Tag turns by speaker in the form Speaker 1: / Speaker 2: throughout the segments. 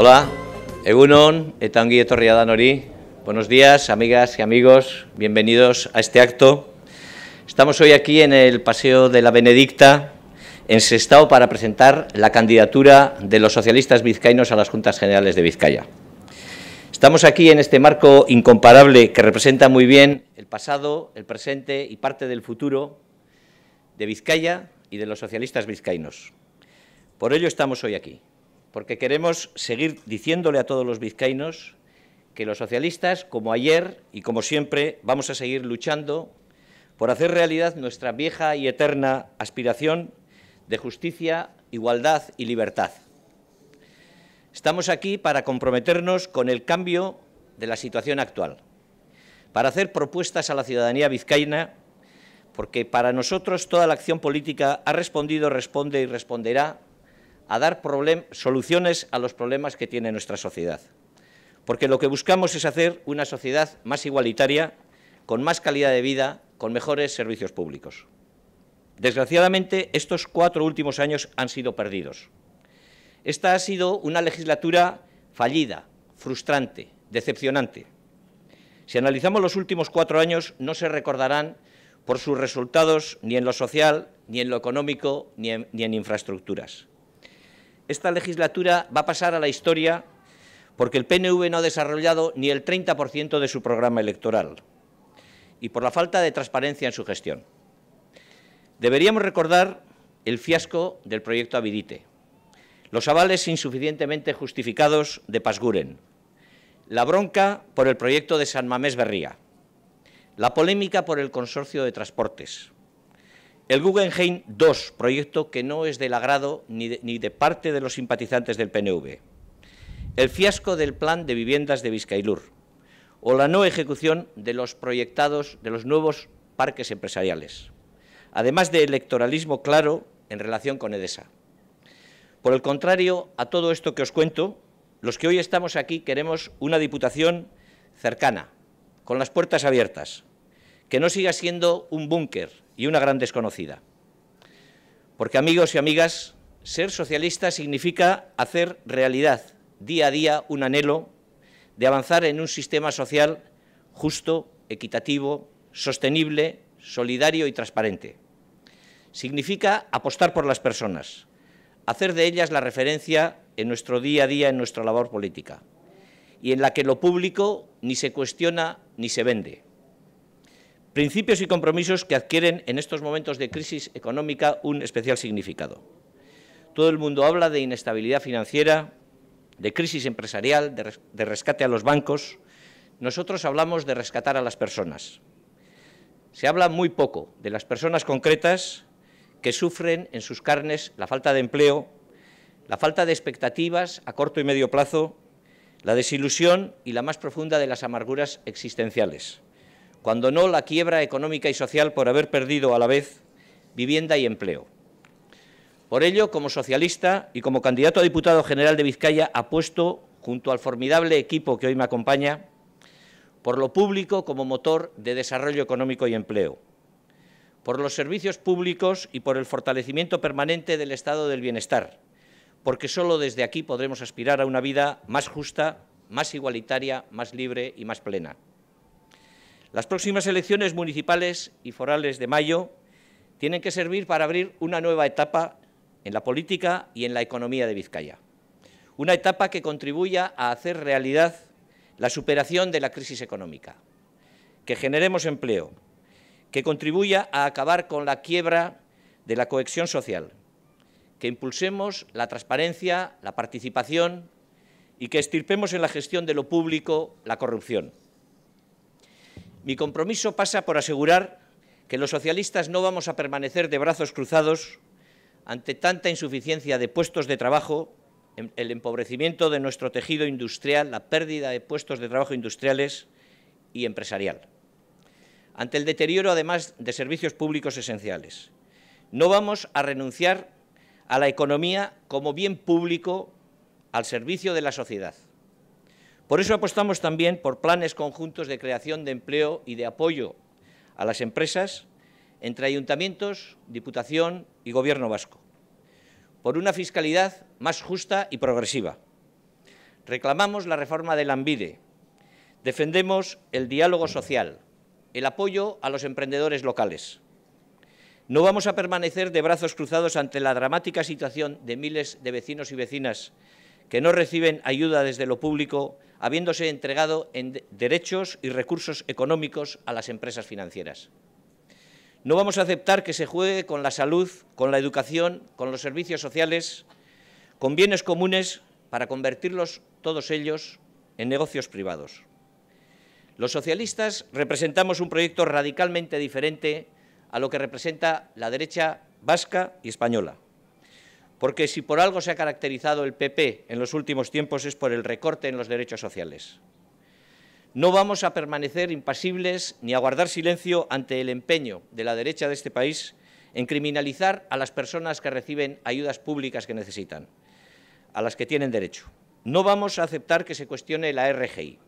Speaker 1: Hola, Egunon, Etangi Etorria Danori. Buenos días, amigas y amigos, bienvenidos a este acto. Estamos hoy aquí en el Paseo de la Benedicta, en Sestao, para presentar la candidatura de los socialistas vizcaínos a las Juntas Generales de Vizcaya. Estamos aquí en este marco incomparable que representa muy bien el pasado, el presente y parte del futuro de Vizcaya y de los socialistas vizcaínos. Por ello estamos hoy aquí, porque queremos seguir diciéndole a todos los vizcaínos que los socialistas, como ayer y como siempre, vamos a seguir luchando por hacer realidad nuestra vieja y eterna aspiración de justicia, igualdad y libertad. Estamos aquí para comprometernos con el cambio de la situación actual, para hacer propuestas a la ciudadanía vizcaína, porque para nosotros toda la acción política ha respondido, responde y responderá a dar soluciones a los problemas que tiene nuestra sociedad. Porque lo que buscamos es hacer una sociedad más igualitaria, con más calidad de vida, con mejores servicios públicos. Desgraciadamente, estos cuatro últimos años han sido perdidos. Esta ha sido una legislatura fallida, frustrante, decepcionante. Si analizamos los últimos cuatro años, no se recordarán por sus resultados ni en lo social, ni en lo económico, ni en, infraestructuras. Esta legislatura va a pasar a la historia porque el PNV no ha desarrollado ni el 30% de su programa electoral y por la falta de transparencia en su gestión. Deberíamos recordar el fiasco del proyecto Avidite, los avales insuficientemente justificados de Pasguren, la bronca por el proyecto de San Mamés Berría, la polémica por el consorcio de transportes, el Guggenheim II, proyecto que no es del agrado ni de, ni de parte de los simpatizantes del PNV. El fiasco del plan de viviendas de Vizcailur o la no ejecución de los proyectados de los nuevos parques empresariales, además de electoralismo claro en relación con EDESA. Por el contrario, a todo esto que os cuento, los que hoy estamos aquí queremos una diputación cercana, con las puertas abiertas, que no siga siendo un búnker y una gran desconocida. Porque amigos y amigas, ser socialista significa hacer realidad día a día un anhelo de avanzar en un sistema social justo, equitativo, sostenible, solidario y transparente. Significa apostar por las personas, hacer de ellas la referencia en nuestro día a día, en nuestra labor política, y en la que lo público ni se cuestiona ni se vende principios y compromisos que adquieren en estos momentos de crisis económica un especial significado. Todo el mundo habla de inestabilidad financiera, de crisis empresarial, de, rescate a los bancos. Nosotros hablamos de rescatar a las personas. Se habla muy poco de las personas concretas que sufren en sus carnes la falta de empleo, la falta de expectativas a corto y medio plazo, la desilusión y la más profunda de las amarguras existenciales cuando no la quiebra económica y social por haber perdido a la vez vivienda y empleo. Por ello, como socialista y como candidato a diputado general de Vizcaya, apuesto, junto al formidable equipo que hoy me acompaña, por lo público como motor de desarrollo económico y empleo, por los servicios públicos y por el fortalecimiento permanente del estado del bienestar, porque solo desde aquí podremos aspirar a una vida más justa, más igualitaria, más libre y más plena. Las próximas elecciones municipales y forales de mayo tienen que servir para abrir una nueva etapa en la política y en la economía de Vizcaya. Una etapa que contribuya a hacer realidad la superación de la crisis económica, que generemos empleo, que contribuya a acabar con la quiebra de la cohesión social, que impulsemos la transparencia, la participación y que estirpemos en la gestión de lo público la corrupción. Mi compromiso pasa por asegurar que los socialistas no vamos a permanecer de brazos cruzados ante tanta insuficiencia de puestos de trabajo, em, el empobrecimiento de nuestro tejido industrial, la pérdida de puestos de trabajo industriales y empresarial, ante el deterioro además de servicios públicos esenciales. No vamos a renunciar a la economía como bien público al servicio de la sociedad. Por eso apostamos también por planes conjuntos de creación de empleo y de apoyo a las empresas entre ayuntamientos, Diputación y Gobierno vasco, por una fiscalidad más justa y progresiva. Reclamamos la reforma del AMBIDE, defendemos el diálogo social, el apoyo a los emprendedores locales. No vamos a permanecer de brazos cruzados ante la dramática situación de miles de vecinos y vecinas que no reciben ayuda desde lo público habiéndose entregado en derechos y recursos económicos a las empresas financieras. No vamos a aceptar que se juegue con la salud, con la educación, con los servicios sociales, con bienes comunes para convertirlos todos ellos en negocios privados. Los socialistas representamos un proyecto radicalmente diferente a lo que representa la derecha vasca y española porque si por algo se ha caracterizado el PP en los últimos tiempos es por el recorte en los derechos sociales. No vamos a permanecer impasibles ni a guardar silencio ante el empeño de la derecha de este país en criminalizar a las personas que reciben ayudas públicas que necesitan, a las que tienen derecho. No vamos a aceptar que se cuestione la RGI.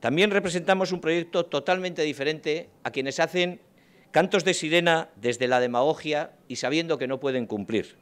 Speaker 1: También representamos un proyecto totalmente diferente a quienes hacen cantos de sirena desde la demagogia y sabiendo que no pueden cumplir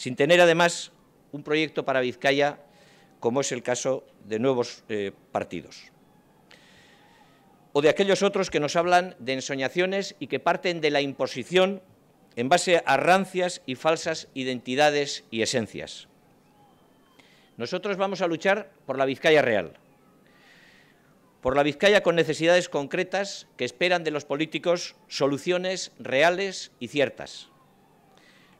Speaker 1: sin tener además un proyecto para Vizcaya, como es el caso de nuevos eh, partidos. O de aquellos otros que nos hablan de ensoñaciones y que parten de la imposición en base a rancias y falsas identidades y esencias. Nosotros vamos a luchar por la Vizcaya real, por la Vizcaya con necesidades concretas que esperan de los políticos soluciones reales y ciertas.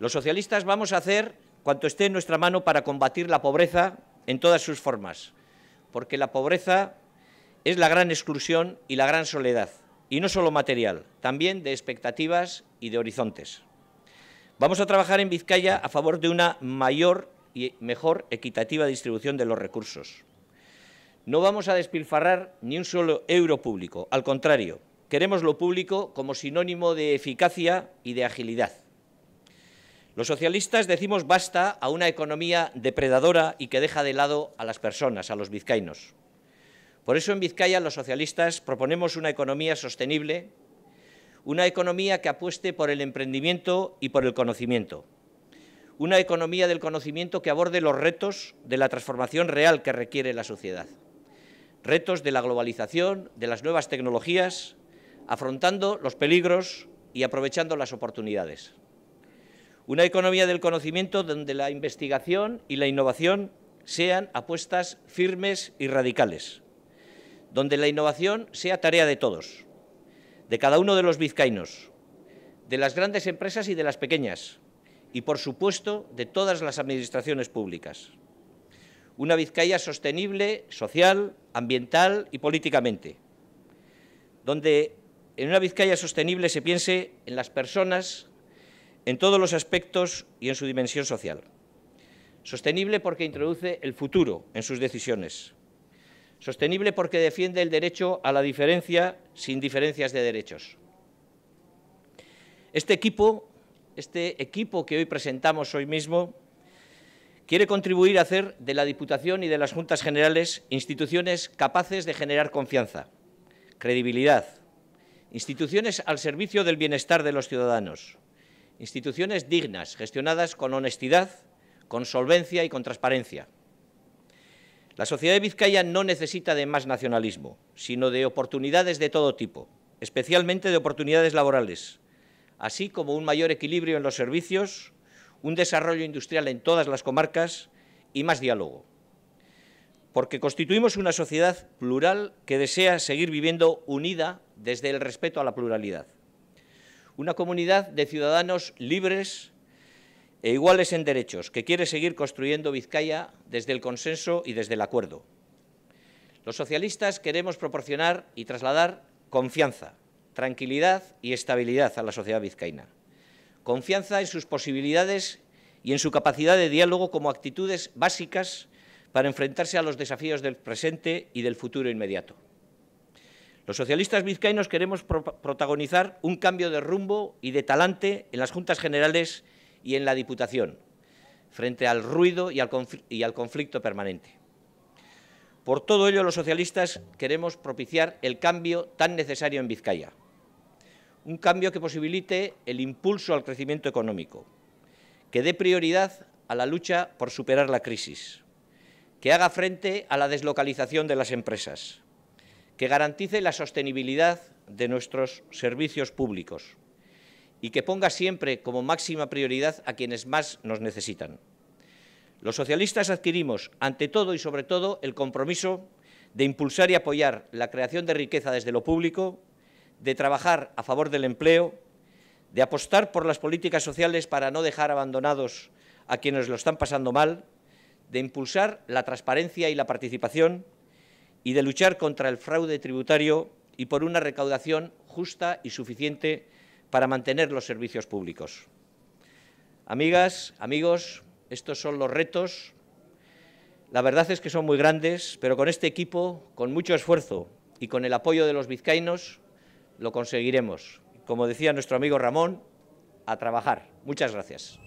Speaker 1: Los socialistas vamos a hacer cuanto esté en nuestra mano para combatir la pobreza en todas sus formas, porque la pobreza es la gran exclusión y la gran soledad, y no solo material, también de expectativas y de horizontes. Vamos a trabajar en Vizcaya a favor de una mayor y mejor equitativa distribución de los recursos. No vamos a despilfarrar ni un solo euro público, al contrario, queremos lo público como sinónimo de eficacia y de agilidad. Los socialistas decimos basta a una economía depredadora y que deja de lado a las personas, a los vizcaínos. Por eso en Vizcaya los socialistas proponemos una economía sostenible, una economía que apueste por el emprendimiento y por el conocimiento, una economía del conocimiento que aborde los retos de la transformación real que requiere la sociedad, retos de la globalización, de las nuevas tecnologías, afrontando los peligros y aprovechando las oportunidades. Una economía del conocimiento donde la investigación y la innovación sean apuestas firmes y radicales, donde la innovación sea tarea de todos, de cada uno de los vizcainos, de las grandes empresas y de las pequeñas, y por supuesto de todas las administraciones públicas. Una Vizcaya sostenible, social, ambiental y políticamente, donde en una Vizcaya sostenible se piense en las personas, en todos los aspectos y en su dimensión social. Sostenible porque introduce el futuro en sus decisiones. Sostenible porque defiende el derecho a la diferencia sin diferencias de derechos. Este equipo, este equipo que hoy presentamos hoy mismo, quiere contribuir a hacer de la Diputación y de las Juntas Generales instituciones capaces de generar confianza, credibilidad, instituciones al servicio del bienestar de los ciudadanos, instituciones dignas, gestionadas con honestidad, con solvencia y con transparencia. La sociedad de Vizcaya no necesita de más nacionalismo, sino de oportunidades de todo tipo, especialmente de oportunidades laborales, así como un mayor equilibrio en los servicios, un desarrollo industrial en todas las comarcas y más diálogo. Porque constituimos una sociedad plural que desea seguir viviendo unida desde el respeto a la pluralidad una comunidad de ciudadanos libres e iguales en derechos, que quiere seguir construyendo Vizcaya desde el consenso y desde el acuerdo. Los socialistas queremos proporcionar y trasladar confianza, tranquilidad y estabilidad a la sociedad vizcaína. Confianza en sus posibilidades y en su capacidad de diálogo como actitudes básicas para enfrentarse a los desafíos del presente y del futuro inmediato. Los socialistas vizcainos queremos protagonizar un cambio de rumbo y de talante en las juntas generales y en la Diputación, frente al ruido y al conflicto permanente. Por todo ello, los socialistas queremos propiciar el cambio tan necesario en Vizcaya. Un cambio que posibilite el impulso al crecimiento económico, que dé prioridad a la lucha por superar la crisis, que haga frente a la deslocalización de las empresas, que garantice la sostenibilidad de nuestros servicios públicos y que ponga siempre como máxima prioridad a quienes más nos necesitan. Los socialistas adquirimos, ante todo y sobre todo, el compromiso de impulsar y apoyar la creación de riqueza desde lo público, de trabajar a favor del empleo, de apostar por las políticas sociales para no dejar abandonados a quienes lo están pasando mal, de impulsar la transparencia y la participación, y de luchar contra el fraude tributario y por una recaudación justa y suficiente para mantener los servicios públicos. Amigas, amigos, estos son los retos. La verdad es que son muy grandes, pero con este equipo, con mucho esfuerzo y con el apoyo de los vizcaínos, lo conseguiremos. Como decía nuestro amigo Ramón, a trabajar. Muchas gracias.